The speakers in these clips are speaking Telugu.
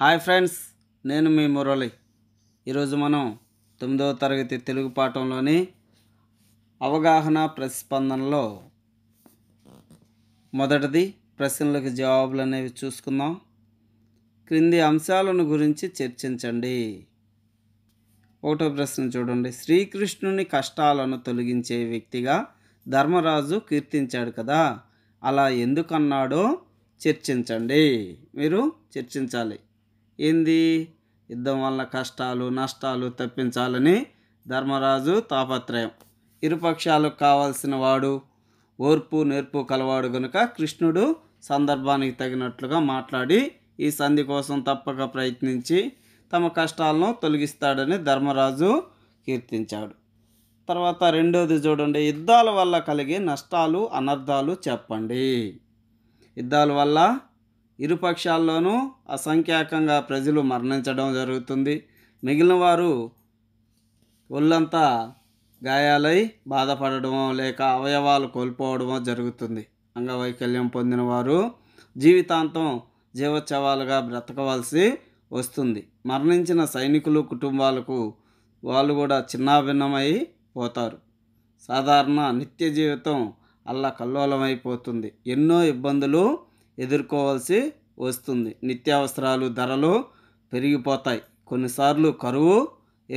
హాయ్ ఫ్రెండ్స్ నేను మీ మురళి ఈరోజు మనం తొమ్మిదవ తరగతి తెలుగు పాఠంలోని అవగాహన ప్రతిస్పందనలో మొదటిది ప్రశ్నలకు జవాబులు అనేవి చూసుకుందాం క్రింది అంశాలను గురించి చర్చించండి ఒకటో ప్రశ్న చూడండి శ్రీకృష్ణుని కష్టాలను తొలగించే వ్యక్తిగా ధర్మరాజు కీర్తించాడు కదా అలా ఎందుకన్నాడో చర్చించండి మీరు చర్చించాలి ఏంది యుద్ధం వల్ల కష్టాలు నష్టాలు తప్పించాలని ధర్మరాజు తాపత్రయం ఇరుపక్షాలకు కావాల్సిన వాడు ఓర్పు నేర్పు కలవాడు గనుక కృష్ణుడు సందర్భానికి తగినట్లుగా మాట్లాడి ఈ సంధి కోసం తప్పక ప్రయత్నించి తమ కష్టాలను తొలగిస్తాడని ధర్మరాజు కీర్తించాడు తర్వాత రెండోది చూడండి యుద్ధాల వల్ల కలిగే నష్టాలు అనర్థాలు చెప్పండి యుద్ధాల వల్ల ఇరుపక్షాల్లోనూ అసంఖ్యాకంగా ప్రజలు మరణించడం జరుగుతుంది మిగిలిన వారు ఒళ్ళంతా గాయాలై బాధపడడమో లేక అవయవాలు కోల్పోవడమో జరుగుతుంది అంగవైకల్యం పొందిన వారు జీవితాంతం జీవోత్సవాలుగా బ్రతకవలసి వస్తుంది మరణించిన సైనికులు కుటుంబాలకు వాళ్ళు కూడా చిన్నాభిన్నమై పోతారు సాధారణ నిత్య జీవితం అల్లా కల్లోలమైపోతుంది ఎన్నో ఇబ్బందులు ఎదుర్కోవాల్సి వస్తుంది నిత్యావసరాలు ధరలు పెరిగిపోతాయి కొన్నిసార్లు కరువు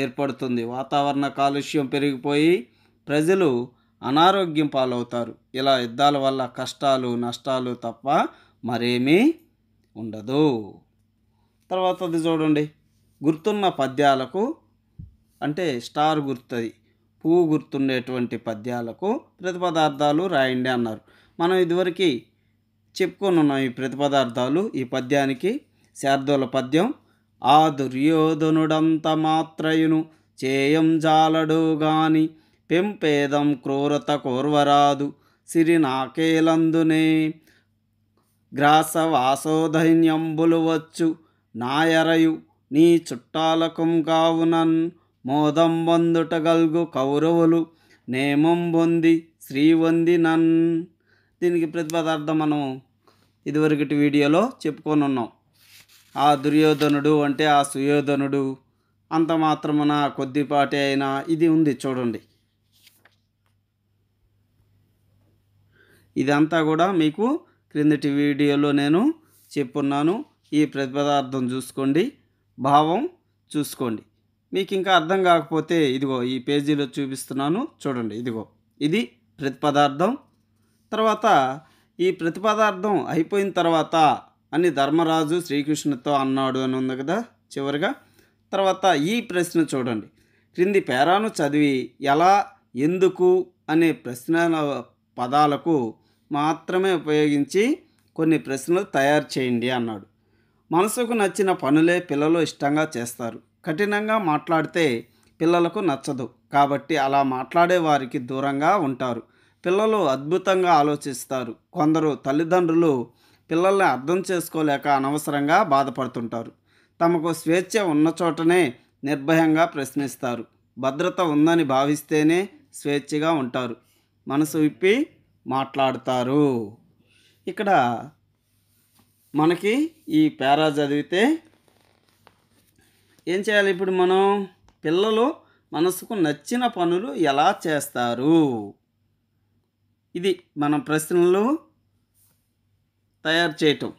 ఏర్పడుతుంది వాతావరణ కాలుష్యం పెరిగిపోయి ప్రజలు అనారోగ్యం పాలవుతారు ఇలా యుద్ధాల వల్ల కష్టాలు నష్టాలు తప్ప మరేమీ ఉండదు తర్వాత అది చూడండి గుర్తున్న పద్యాలకు అంటే స్టార్ గుర్తుంది పువ్వు గుర్తుండేటువంటి పద్యాలకు ప్రతిపదార్థాలు రాయండి అన్నారు మనం ఇదివరకు చెప్పుకొని ఉన్నాం ఈ ప్రతిపదార్థాలు ఈ పద్యానికి శార్దోల పద్యం ఆ దుర్యోధనుడంత మాత్రయును చేయం జాలడు గాని పెంపేదం క్రూరత కోర్వరాదు సిరి నాకేలందునే గ్రాస వాసోధైన్యంబులు వచ్చు నాయరయు నీ చుట్టాలకం కావునన్ మోదం వందుట గల్గు కౌరవులు నేమం పొంది శ్రీ వంది నన్ దీనికి ప్రతిపదార్థం మనం ఇదివరకటి వీడియోలో చెప్పుకొని ఉన్నాం ఆ దుర్యోధనుడు అంటే ఆ సుయోధనుడు అంత మాత్రమున కొద్దిపాటి అయినా ఇది ఉంది చూడండి ఇదంతా కూడా మీకు క్రిందటి వీడియోలో నేను చెప్పున్నాను ఈ ప్రతిపదార్థం చూసుకోండి భావం చూసుకోండి మీకు ఇంకా అర్థం కాకపోతే ఇదిగో ఈ పేజీలో చూపిస్తున్నాను చూడండి ఇదిగో ఇది ప్రతిపదార్థం తర్వాత ఈ ప్రతిపదార్థం అయిపోయిన తర్వాత అని ధర్మరాజు శ్రీకృష్ణతో అన్నాడు అని ఉంది కదా చివరిగా తర్వాత ఈ ప్రశ్న చూడండి క్రింది పేరాను చదివి ఎలా ఎందుకు అనే ప్రశ్న పదాలకు మాత్రమే ఉపయోగించి కొన్ని ప్రశ్నలు తయారు చేయండి అన్నాడు మనసుకు నచ్చిన పనులే పిల్లలు ఇష్టంగా చేస్తారు కఠినంగా మాట్లాడితే పిల్లలకు నచ్చదు కాబట్టి అలా మాట్లాడే వారికి దూరంగా ఉంటారు పిల్లలు అద్భుతంగా ఆలోచిస్తారు కొందరు తల్లిదండ్రులు పిల్లల్ని అర్థం చేసుకోలేక అనవసరంగా బాధపడుతుంటారు తమకు స్వేచ్ఛ ఉన్న చోటనే నిర్భయంగా ప్రశ్నిస్తారు భద్రత ఉందని భావిస్తేనే స్వేచ్ఛగా ఉంటారు మనసు విప్పి మాట్లాడతారు ఇక్కడ మనకి ఈ పేరా చదివితే ఏం చేయాలి ఇప్పుడు మనం పిల్లలు మనసుకు నచ్చిన పనులు ఎలా చేస్తారు ఇది మన ప్రశ్నలు తయారు చేయటం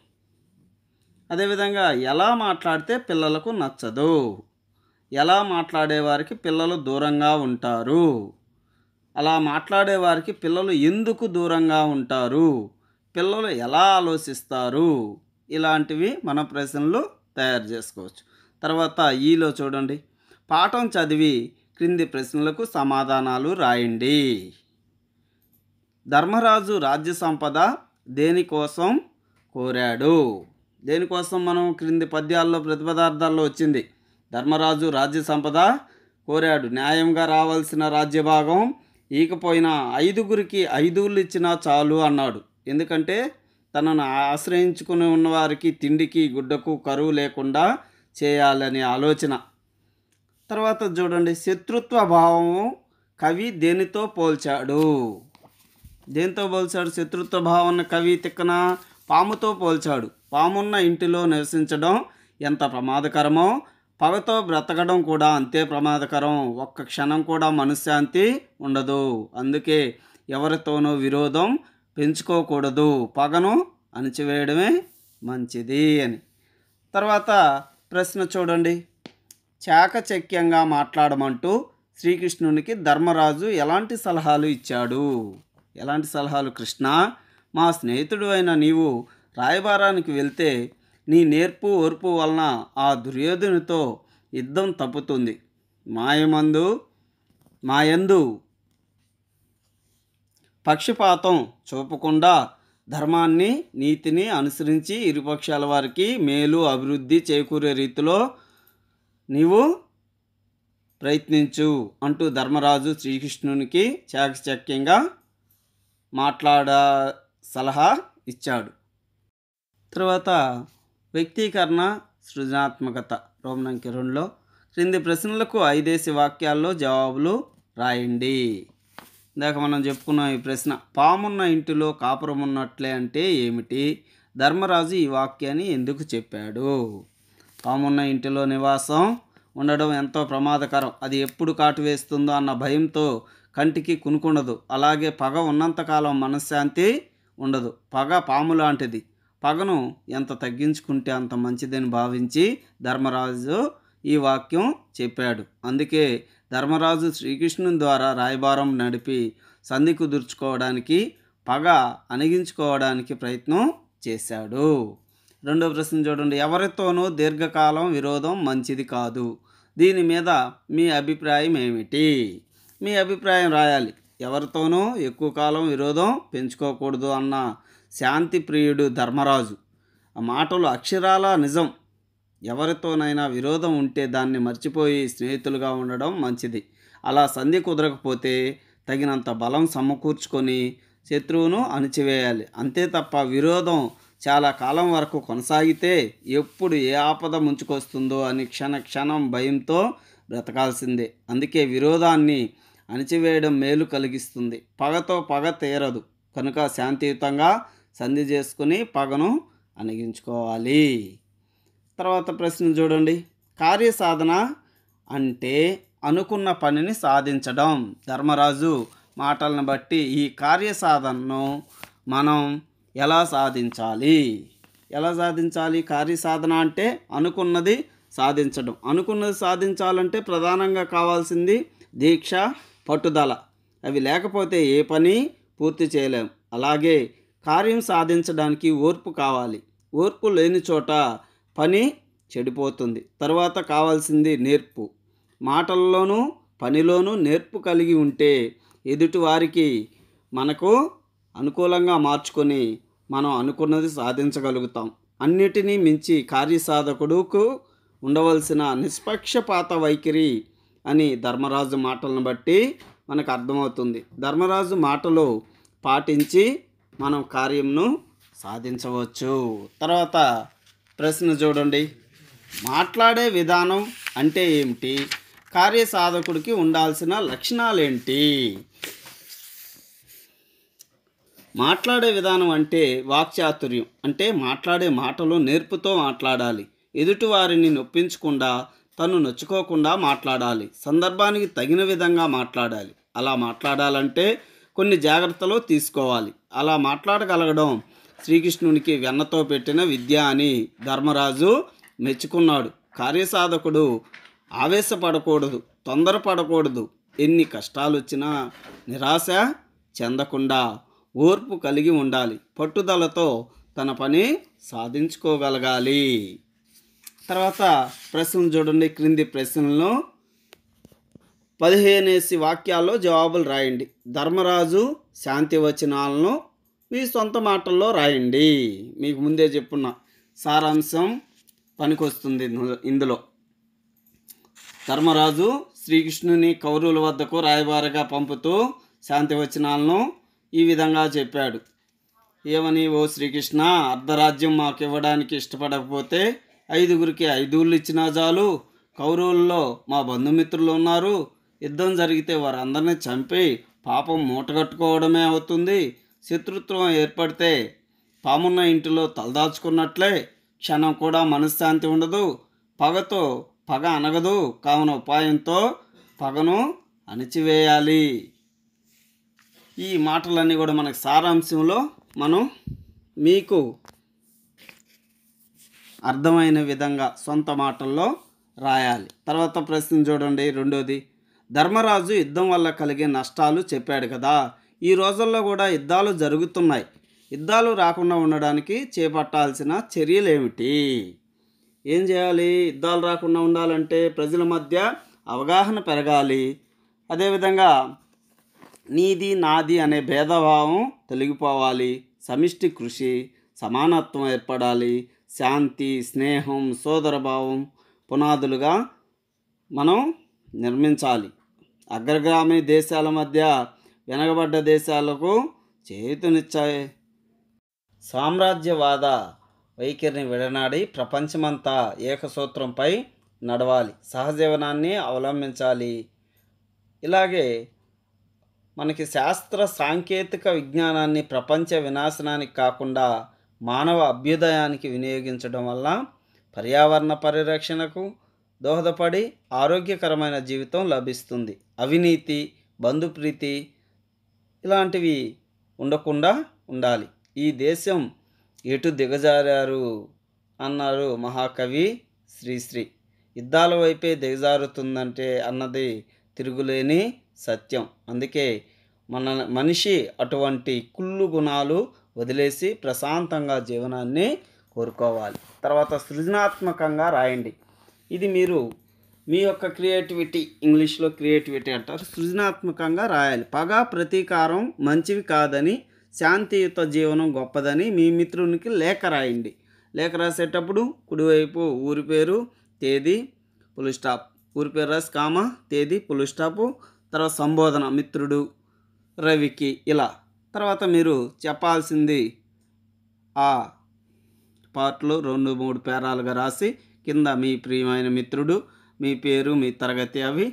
అదేవిధంగా ఎలా మాట్లాడితే పిల్లలకు నచ్చదు ఎలా మాట్లాడేవారికి పిల్లలు దూరంగా ఉంటారు అలా మాట్లాడేవారికి పిల్లలు ఎందుకు దూరంగా ఉంటారు పిల్లలు ఎలా ఆలోచిస్తారు ఇలాంటివి మన ప్రశ్నలు తయారు చేసుకోవచ్చు తర్వాత ఈలో చూడండి పాఠం చదివి క్రింది ప్రశ్నలకు సమాధానాలు రాయండి ధర్మరాజు రాజ్య సంపద దేనికోసం కోరాడు దేనికోసం మనం క్రింది పద్యాల్లో ప్రతిపదార్థాల్లో వచ్చింది ధర్మరాజు రాజ్య సంపద కోరాడు న్యాయంగా రావాల్సిన రాజ్యభాగం ఇకపోయినా ఐదుగురికి ఐదుగులు ఇచ్చినా చాలు అన్నాడు ఎందుకంటే తనను ఆశ్రయించుకుని ఉన్నవారికి తిండికి గుడ్డకు కరువు లేకుండా చేయాలనే ఆలోచన తర్వాత చూడండి శత్రుత్వ భావము కవి దేనితో పోల్చాడు దేంతో పోల్చాడు శత్రుత్వ భావన కవి తిక్కన పాముతో పోల్చాడు పామున్న ఇంటిలో నివసించడం ఎంత ప్రమాదకరమో పగతో బ్రతకడం కూడా అంతే ప్రమాదకరం ఒక్క క్షణం కూడా మనశ్శాంతి ఉండదు అందుకే ఎవరితోనూ విరోధం పెంచుకోకూడదు పగను అణిచివేయడమే మంచిది అని తర్వాత ప్రశ్న చూడండి చాకచక్యంగా మాట్లాడమంటూ శ్రీకృష్ణునికి ధర్మరాజు ఎలాంటి సలహాలు ఇచ్చాడు ఎలాంటి సలహాలు కృష్ణ మా స్నేహితుడు అయిన నీవు రాయబారానికి వెళ్తే నీ నేర్పు ఓర్పు వలన ఆ దుర్యోధనుతో యుద్ధం తప్పుతుంది మాయమందు మాయందు పక్షపాతం చూపకుండా ధర్మాన్ని నీతిని అనుసరించి ఇరుపక్షాల వారికి మేలు అభివృద్ధి చేకూరే రీతిలో నీవు ప్రయత్నించు అంటూ ధర్మరాజు శ్రీకృష్ణునికి చాకచక్యంగా మాట్లాడ సలహా ఇచ్చాడు తర్వాత వ్యక్తీకరణ సృజనాత్మకత రోమనంకి రెండులో క్రింది ప్రశ్నలకు ఐదేసి వాక్యాల్లో జవాబులు రాయండి ఇందాక మనం చెప్పుకున్న ఈ ప్రశ్న పామున్న ఇంటిలో కాపురం ఉన్నట్లే అంటే ఏమిటి ధర్మరాజు ఈ వాక్యాన్ని ఎందుకు చెప్పాడు పామున్న ఇంటిలో నివాసం ఉండడం ఎంతో ప్రమాదకరం అది ఎప్పుడు కాటు వేస్తుందో అన్న భయంతో కంటికి కునుకుండదు అలాగే పగ ఉన్నంతకాలం మనశ్శాంతి ఉండదు పగ పాము లాంటిది పగను ఎంత తగ్గించుకుంటే అంత మంచిదని భావించి ధర్మరాజు ఈ వాక్యం చెప్పాడు అందుకే ధర్మరాజు శ్రీకృష్ణుని ద్వారా రాయబారం నడిపి సంధి కుదుర్చుకోవడానికి పగ అణిగించుకోవడానికి ప్రయత్నం చేశాడు రెండో ప్రశ్న చూడండి ఎవరితోనూ దీర్ఘకాలం విరోధం మంచిది కాదు దీని మీద మీ అభిప్రాయం ఏమిటి మీ అభిప్రాయం రాయాలి ఎవరితోనూ ఎక్కువ కాలం విరోధం పెంచుకోకూడదు అన్న శాంతి ప్రియుడు ధర్మరాజు ఆ మాటలు అక్షరాల నిజం ఎవరితోనైనా విరోధం ఉంటే దాన్ని మర్చిపోయి స్నేహితులుగా ఉండడం మంచిది అలా సంధి కుదరకపోతే తగినంత బలం సమకూర్చుకొని శత్రువును అణిచివేయాలి అంతే తప్ప విరోధం చాలా కాలం వరకు కొనసాగితే ఎప్పుడు ఏ ఆపద ముంచుకొస్తుందో అని క్షణ క్షణం భయంతో బ్రతకాల్సిందే అందుకే విరోధాన్ని అణిచివేయడం మేలు కలిగిస్తుంది పగతో పగ తీరదు కనుక శాంతియుతంగా సంధి చేసుకుని పగను అణగించుకోవాలి తర్వాత ప్రశ్న చూడండి కార్యసాధన అంటే అనుకున్న పనిని సాధించడం ధర్మరాజు మాటలను బట్టి ఈ కార్యసాధనను మనం ఎలా సాధించాలి ఎలా సాధించాలి కార్యసాధన అంటే అనుకున్నది సాధించడం అనుకున్నది సాధించాలంటే ప్రధానంగా కావాల్సింది దీక్ష పట్టుదల అవి లేకపోతే ఏ పని పూర్తి చేయలేం అలాగే కార్యం సాధించడానికి ఓర్పు కావాలి ఓర్పు లేని చోట పని చెడిపోతుంది తర్వాత కావాల్సింది నేర్పు మాటల్లోనూ పనిలోనూ నేర్పు కలిగి ఉంటే ఎదుటివారికి మనకు అనుకూలంగా మార్చుకొని మనం అనుకున్నది సాధించగలుగుతాం అన్నిటినీ మించి కార్యసాధకుడుకు ఉండవలసిన నిష్పక్షపాత వైఖరి అని ధర్మరాజు మాటలను బట్టి మనకు అర్థమవుతుంది ధర్మరాజు మాటలు పాటించి మనం కార్యంను సాధించవచ్చు తర్వాత ప్రశ్న చూడండి మాట్లాడే విధానం అంటే ఏమిటి కార్యసాధకుడికి ఉండాల్సిన లక్షణాలు ఏంటి మాట్లాడే విధానం అంటే వాక్చాతుర్యం అంటే మాట్లాడే మాటలు నేర్పుతో మాట్లాడాలి ఎదుటివారిని నొప్పించకుండా తను నొచ్చుకోకుండా మాట్లాడాలి సందర్భానికి తగిన విధంగా మాట్లాడాలి అలా మాట్లాడాలంటే కొన్ని జాగ్రత్తలు తీసుకోవాలి అలా మాట్లాడగలగడం శ్రీకృష్ణునికి వెన్నతో పెట్టిన విద్య అని ధర్మరాజు మెచ్చుకున్నాడు కార్యసాధకుడు ఆవేశపడకూడదు తొందరపడకూడదు ఎన్ని కష్టాలు వచ్చినా నిరాశ చెందకుండా ఓర్పు కలిగి ఉండాలి పట్టుదలతో తన పని సాధించుకోగలగాలి తర్వాత ప్రశ్నలు చూడండి క్రింది ప్రశ్నలను పదిహేనేసి వాక్యాల్లో జవాబులు రాయండి ధర్మరాజు శాంతి వచనాలను మీ సొంత మాటల్లో రాయండి మీకు ముందే చెప్పున్న సారాంశం పనికొస్తుంది ఇందులో ధర్మరాజు శ్రీకృష్ణుని కౌరవుల వద్దకు రాయబారిగా పంపుతూ శాంతి వచనాలను ఈ విధంగా చెప్పాడు ఏమని ఓ శ్రీకృష్ణ అర్ధరాజ్యం మాకు ఇవ్వడానికి ఇష్టపడకపోతే ఐదుగురికి ఐదుళ్ళు ఇచ్చినా చాలు కౌరవుల్లో మా బంధుమిత్రులు ఉన్నారు యుద్ధం జరిగితే వారందరినీ చంపి పాపం మూటగట్టుకోవడమే అవుతుంది శత్రుత్వం ఏర్పడితే పామున్న ఇంటిలో తలదాచుకున్నట్లే క్షణం కూడా మనశ్శాంతి ఉండదు పగతో పగ అనగదు కావున ఉపాయంతో పగను అణిచివేయాలి ఈ మాటలన్నీ కూడా మనకు సారాంశంలో మనం మీకు అర్థమైన విధంగా సొంత మాటల్లో రాయాలి తర్వాత ప్రశ్న చూడండి రెండోది ధర్మరాజు యుద్ధం వల్ల కలిగే నష్టాలు చెప్పాడు కదా ఈ రోజుల్లో కూడా యుద్ధాలు జరుగుతున్నాయి యుద్ధాలు రాకుండా ఉండడానికి చేపట్టాల్సిన చర్యలు ఏమిటి ఏం చేయాలి యుద్ధాలు రాకుండా ఉండాలంటే ప్రజల మధ్య అవగాహన పెరగాలి అదేవిధంగా నీది నాది అనే భేదభావం తొలగిపోవాలి సమిష్టి కృషి సమానత్వం ఏర్పడాలి శాంతి స్నేహం సోదరభావం పునాదులుగా మనం నిర్మించాలి అగ్రగామి దేశాల మధ్య వెనకబడ్డ దేశాలకు చేతునిచ్చాయి సామ్రాజ్యవాద వైఖరిని విడనాడి ప్రపంచమంతా ఏకసూత్రంపై నడవాలి సహజీవనాన్ని అవలంబించాలి ఇలాగే మనకి శాస్త్ర సాంకేతిక విజ్ఞానాన్ని ప్రపంచ వినాశనానికి కాకుండా మానవ అభ్యుదయానికి వినియోగించడం వల్ల పర్యావరణ పరిరక్షణకు దోహదపడి ఆరోగ్యకరమైన జీవితం లభిస్తుంది అవినీతి బంధుప్రీతి ఇలాంటివి ఉండకుండా ఉండాలి ఈ దేశం ఎటు దిగజారారు అన్నారు మహాకవి శ్రీశ్రీ యుద్ధాల వైపే దిగజారుతుందంటే అన్నది తిరుగులేని సత్యం అందుకే మన మనిషి అటువంటి కుళ్ళు గుణాలు వదిలేసి ప్రశాంతంగా జీవనాన్ని కోరుకోవాలి తర్వాత సృజనాత్మకంగా రాయండి ఇది మీరు మీ యొక్క క్రియేటివిటీ ఇంగ్లీష్లో క్రియేటివిటీ అంటారు సృజనాత్మకంగా రాయాలి పగ ప్రతీకారం మంచివి కాదని శాంతియుత జీవనం గొప్పదని మీ మిత్రునికి లేఖ రాయండి లేఖ రాసేటప్పుడు కుడివైపు ఊరి పేరు తేదీ పులు స్టాప్ ఊరి పేరు రాసి కామ తేదీ పులు స్టాపు తర్వాత సంబోధన మిత్రుడు రవికి ఇలా తర్వాత మీరు చెప్పాల్సింది ఆ పార్ట్లో రెండు మూడు పేరాలుగా రాసి కింద మీ ప్రియమైన మిత్రుడు మీ పేరు మీ తరగతి అవి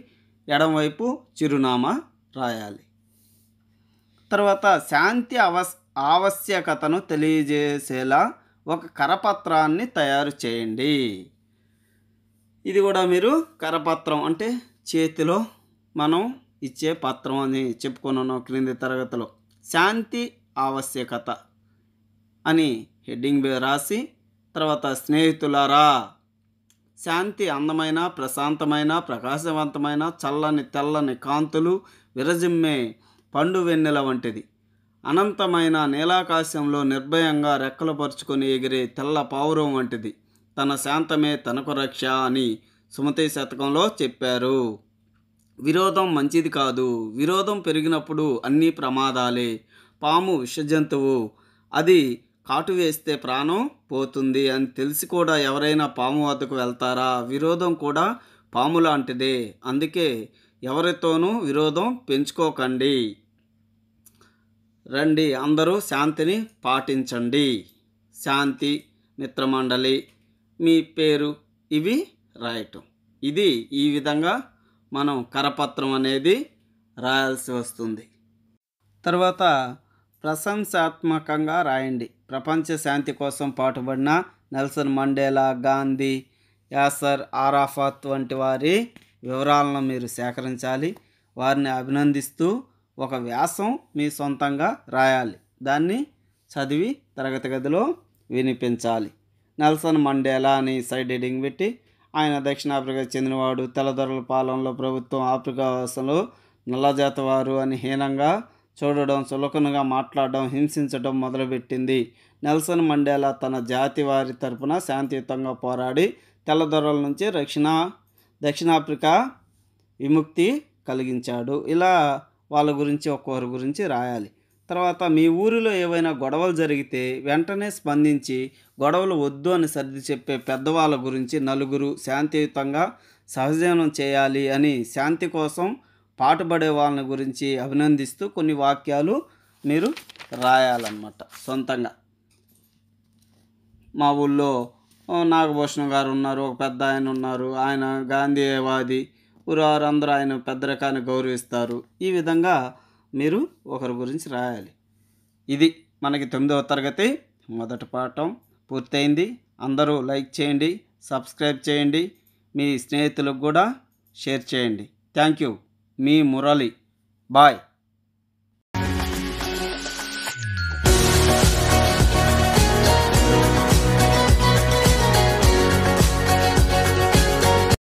ఎడంవైపు చిరునామా రాయాలి తర్వాత శాంతి అవస్ ఆవశ్యకతను తెలియజేసేలా ఒక కరపత్రాన్ని తయారు చేయండి ఇది కూడా మీరు కరపత్రం అంటే చేతిలో మనం ఇచ్చే పత్రం అని చెప్పుకున్నాను క్రింది తరగతిలో శాంతి ఆవశ్యకత అని హెడ్డింగ్ రాసి తర్వాత స్నేహితులారా శాంతి అందమైన ప్రశాంతమైన ప్రకాశవంతమైన చల్లని తెల్లని కాంతులు విరజిమ్మే పండు వెన్నెల వంటిది అనంతమైన నీలాకాశంలో నిర్భయంగా రెక్కలు పరుచుకొని ఎగిరే తెల్ల పావురం వంటిది తన శాంతమే తనకు రక్ష అని సుమతి శతకంలో చెప్పారు విరోధం మంచిది కాదు విరోధం పెరిగినప్పుడు అన్ని ప్రమాదాలే పాము విషజంతువు అది కాటు వేస్తే ప్రాణం పోతుంది అని తెలిసి కూడా ఎవరైనా పాము వద్దకు వెళ్తారా విరోధం కూడా పాము లాంటిదే అందుకే ఎవరితోనూ విరోధం పెంచుకోకండి రండి అందరూ శాంతిని పాటించండి శాంతి మిత్రమండలి మీ పేరు ఇవి రాయటం ఇది ఈ విధంగా మనం కరపత్రం అనేది రాయాల్సి వస్తుంది తర్వాత ప్రశంసాత్మకంగా రాయండి ప్రపంచ శాంతి కోసం పాటుపడిన Nelson Mandela Gandhi Yasser Arafat వంటి వారి వివరాలను మీరు సేకరించాలి వారిని అభినందిస్తూ ఒక వ్యాసం మీ సొంతంగా రాయాలి దాన్ని చదివి తరగతి గదిలో వినిపించాలి నెల్సన్ మండేలా అని సైడ్ హెడింగ్ పెట్టి ఆయన దక్షిణాఫ్రికా చెందినవాడు తెల్లదొరల పాలనలో ప్రభుత్వం ఆఫ్రికా వాసంలో నల్లజాతవారు అని హీనంగా చూడడం సులకనగా మాట్లాడడం హింసించడం మొదలుపెట్టింది నెల్సన్ మండేలా తన జాతి వారి తరపున శాంతియుతంగా పోరాడి తెల్లదొరల నుంచి రక్షణ దక్షిణాఫ్రికా విముక్తి కలిగించాడు ఇలా వాళ్ళ గురించి ఒక్కొక్కరి గురించి రాయాలి తర్వాత మీ ఊరిలో ఏవైనా గొడవలు జరిగితే వెంటనే స్పందించి గొడవలు వద్దు అని సర్ది చెప్పే పెద్దవాళ్ళ గురించి నలుగురు శాంతియుతంగా సహజీవనం చేయాలి అని శాంతి కోసం పాటుపడే వాళ్ళని గురించి అభినందిస్తూ కొన్ని వాక్యాలు మీరు రాయాలన్నమాట సొంతంగా మా ఊళ్ళో నాగభూషణం గారు ఉన్నారు ఒక పెద్ద ఆయన ఉన్నారు ఆయన గాంధీవాది ఉరారు అందరూ ఆయన పెద్ద రకాన్ని గౌరవిస్తారు ఈ విధంగా మీరు ఒకరి గురించి రాయాలి ఇది మనకి తొమ్మిదవ తరగతి మొదటి పాఠం పూర్తయింది అందరూ లైక్ చేయండి సబ్స్క్రైబ్ చేయండి మీ స్నేహితులకు కూడా షేర్ చేయండి థ్యాంక్ యూ మీ మురళి బాయ్